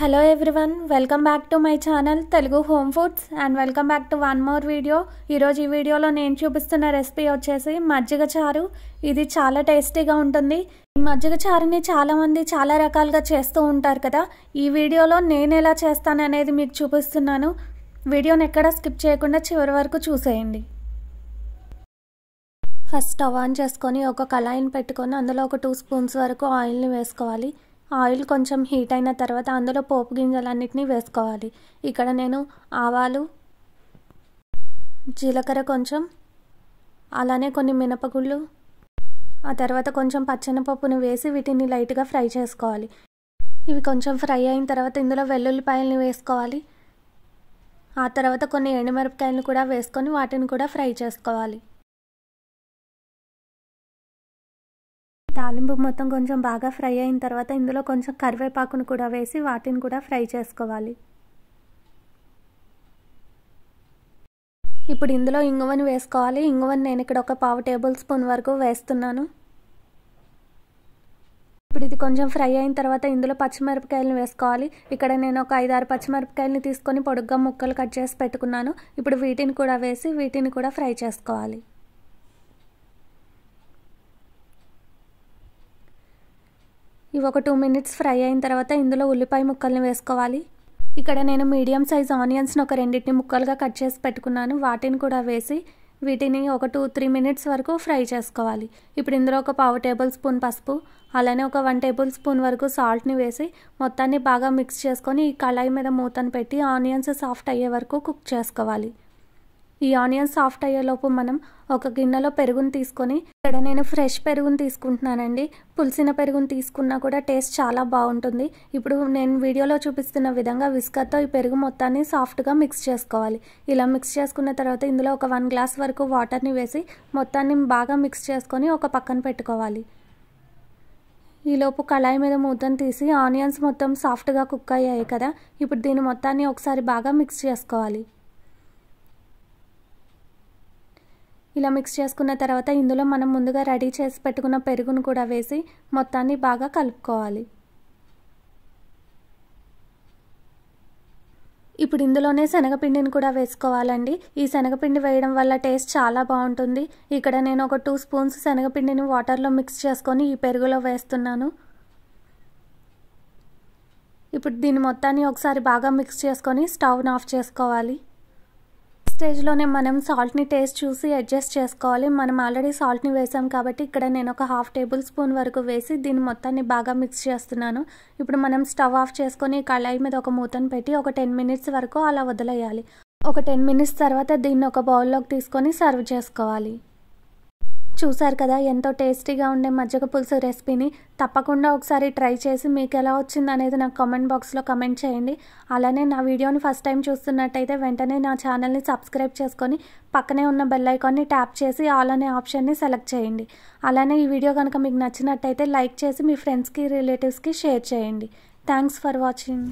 hello everyone welcome back to my channel Telugu home foods and welcome back to one more video ఈరోజు ఈ వీడియోలో నేను చూపిస్తున్న recipe వచ్చేసి మజ్జిగ చారు ఇది చాలా టేస్టీగా ఉంటుంది ఈ మజ్జిగ చారుని చాలామంది చాలా రకాలుగా చేస్తూ ఉంటారు కదా ఈ వీడియోలో నేను ఎలా చేస్తాను అనేది మీకు చూపిస్తున్నాను వీడియోని ఎక్కడా స్కిప్ చేయకుండా చివరి వరకు చూసేయండి ఫస్ట్ స్టవ్ ఆన్ చేసుకొని ఒక కళాయిని పెట్టుకొని అందులో ఒక టూ స్పూన్స్ వరకు ఆయిల్ని వేసుకోవాలి ఆయిల్ కొంచెం హీట్ అయిన తర్వాత అందులో పోపు గింజలన్నిటినీ వేసుకోవాలి ఇక్కడ నేను ఆవాలు జీలకర్ర కొంచెం అలానే కొన్ని మినపగుళ్ళు ఆ తర్వాత కొంచెం పచ్చనపప్పును వేసి వీటిని లైట్గా ఫ్రై చేసుకోవాలి ఇవి కొంచెం ఫ్రై అయిన తర్వాత ఇందులో వెల్లుల్లిపాయలని వేసుకోవాలి ఆ తర్వాత కొన్ని ఎండుమిరపకాయలను కూడా వేసుకొని వాటిని కూడా ఫ్రై చేసుకోవాలి తాలింపు మొత్తం కొంచెం బాగా ఫ్రై అయిన తర్వాత ఇందులో కొంచెం కరివేపాకును కూడా వేసి వాటిని కూడా ఫ్రై చేసుకోవాలి ఇప్పుడు ఇందులో ఇంగువను వేసుకోవాలి ఇంగువని నేను ఇక్కడ ఒక పావు టేబుల్ స్పూన్ వరకు వేస్తున్నాను ఇప్పుడు ఇది కొంచెం ఫ్రై అయిన తర్వాత ఇందులో పచ్చిమిరపకాయలను వేసుకోవాలి ఇక్కడ నేను ఒక ఐదారు పచ్చిమిరపకాయలను తీసుకొని పొడుగ్గా ముక్కలు కట్ చేసి పెట్టుకున్నాను ఇప్పుడు వీటిని కూడా వేసి వీటిని కూడా ఫ్రై చేసుకోవాలి ఇవి ఒక టూ మినిట్స్ ఫ్రై అయిన తర్వాత ఇందులో ఉల్లిపాయ ముక్కల్ని వేసుకోవాలి ఇక్కడ నేను మీడియం సైజ్ ఆనియన్స్ని ఒక రెండింటిని ముక్కలుగా కట్ చేసి పెట్టుకున్నాను వాటిని కూడా వేసి వీటిని ఒక టూ త్రీ మినిట్స్ వరకు ఫ్రై చేసుకోవాలి ఇప్పుడు ఇందులో ఒక పావు టేబుల్ స్పూన్ పసుపు అలానే ఒక వన్ టేబుల్ స్పూన్ వరకు సాల్ట్ని వేసి మొత్తాన్ని బాగా మిక్స్ చేసుకొని ఈ కళాయి మీద మూతను పెట్టి ఆనియన్స్ సాఫ్ట్ అయ్యే వరకు కుక్ చేసుకోవాలి ఈ ఆనియన్స్ సాఫ్ట్ అయ్యేలోపు మనం ఒక గిన్నెలో పెరుగును తీసుకొని ఇక్కడ నేను ఫ్రెష్ పెరుగును తీసుకుంటున్నానండి పులిసిన పెరుగును తీసుకున్నా కూడా టేస్ట్ చాలా బాగుంటుంది ఇప్పుడు నేను వీడియోలో చూపిస్తున్న విధంగా విస్కర్తో ఈ పెరుగు మొత్తాన్ని సాఫ్ట్గా మిక్స్ చేసుకోవాలి ఇలా మిక్స్ చేసుకున్న తర్వాత ఇందులో ఒక వన్ గ్లాస్ వరకు వాటర్ని వేసి మొత్తాన్ని బాగా మిక్స్ చేసుకొని ఒక పక్కన పెట్టుకోవాలి ఈలోపు కళాయి మీద మూతను తీసి ఆనియన్స్ మొత్తం సాఫ్ట్గా కుక్ అయ్యాయి కదా ఇప్పుడు దీని మొత్తాన్ని ఒకసారి బాగా మిక్స్ చేసుకోవాలి ఇలా మిక్స్ చేసుకున్న తర్వాత ఇందులో మనం ముందుగా రెడీ చేసి పెట్టుకున్న పెరుగును కూడా వేసి మొత్తాన్ని బాగా కలుపుకోవాలి ఇప్పుడు ఇందులోనే శనగపిండిని కూడా వేసుకోవాలండి ఈ శనగపిండి వేయడం వల్ల టేస్ట్ చాలా బాగుంటుంది ఇక్కడ నేను ఒక టూ స్పూన్స్ శనగపిండిని వాటర్లో మిక్స్ చేసుకొని ఈ పెరుగులో వేస్తున్నాను ఇప్పుడు దీన్ని మొత్తాన్ని ఒకసారి బాగా మిక్స్ చేసుకొని స్టవ్ని ఆఫ్ చేసుకోవాలి స్టేజ్లోనే మనం సాల్ట్ని టేస్ట్ చూసి అడ్జస్ట్ చేసుకోవాలి మనం ఆల్రెడీ సాల్ట్ని వేసాం కాబట్టి ఇక్కడ నేను ఒక హాఫ్ టేబుల్ స్పూన్ వరకు వేసి దీన్ని మొత్తాన్ని బాగా మిక్స్ చేస్తున్నాను ఇప్పుడు మనం స్టవ్ ఆఫ్ చేసుకొని కళాయి మీద ఒక మూతను పెట్టి ఒక టెన్ మినిట్స్ వరకు అలా వదిలేయాలి ఒక టెన్ మినిట్స్ తర్వాత దీన్ని ఒక బౌల్లోకి తీసుకొని సర్వ్ చేసుకోవాలి చూశారు కదా ఎంతో టేస్టీగా ఉండే మజ్జిగ పులుసు రెసిపీని తప్పకుండా ఒకసారి ట్రై చేసి మీకు ఎలా వచ్చింది అనేది నాకు కామెంట్ బాక్స్లో కమెంట్ చేయండి అలానే నా వీడియోని ఫస్ట్ టైం చూస్తున్నట్టయితే వెంటనే నా ఛానల్ని సబ్స్క్రైబ్ చేసుకొని పక్కనే ఉన్న బెల్ ఐకాన్ని ట్యాప్ చేసి ఆల్ అనే ఆప్షన్ని సెలెక్ట్ చేయండి అలానే ఈ వీడియో కనుక మీకు నచ్చినట్టయితే లైక్ చేసి మీ ఫ్రెండ్స్కి రిలేటివ్స్కి షేర్ చేయండి థ్యాంక్స్ ఫర్ వాచింగ్